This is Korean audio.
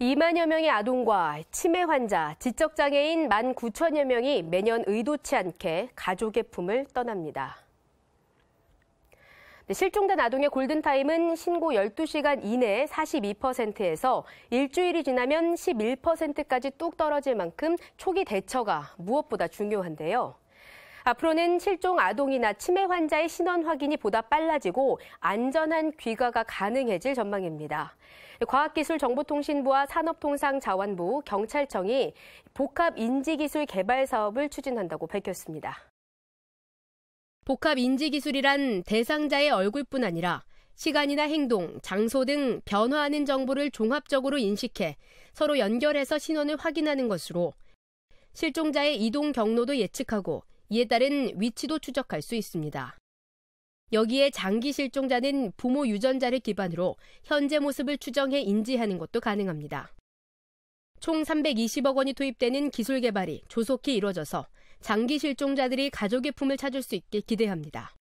2만여 명의 아동과 치매 환자, 지적장애인 1만 9천여 명이 매년 의도치 않게 가족의 품을 떠납니다. 네, 실종된 아동의 골든타임은 신고 12시간 이내에 42%에서 일주일이 지나면 11%까지 뚝 떨어질 만큼 초기 대처가 무엇보다 중요한데요. 앞으로는 실종 아동이나 치매 환자의 신원 확인이 보다 빨라지고 안전한 귀가가 가능해질 전망입니다. 과학기술정보통신부와 산업통상자원부, 경찰청이 복합 인지기술 개발 사업을 추진한다고 밝혔습니다. 복합 인지기술이란 대상자의 얼굴뿐 아니라 시간이나 행동, 장소 등 변화하는 정보를 종합적으로 인식해 서로 연결해서 신원을 확인하는 것으로 실종자의 이동 경로도 예측하고 이에 따른 위치도 추적할 수 있습니다. 여기에 장기 실종자는 부모 유전자를 기반으로 현재 모습을 추정해 인지하는 것도 가능합니다. 총 320억 원이 투입되는 기술 개발이 조속히 이루어져서 장기 실종자들이 가족의 품을 찾을 수 있게 기대합니다.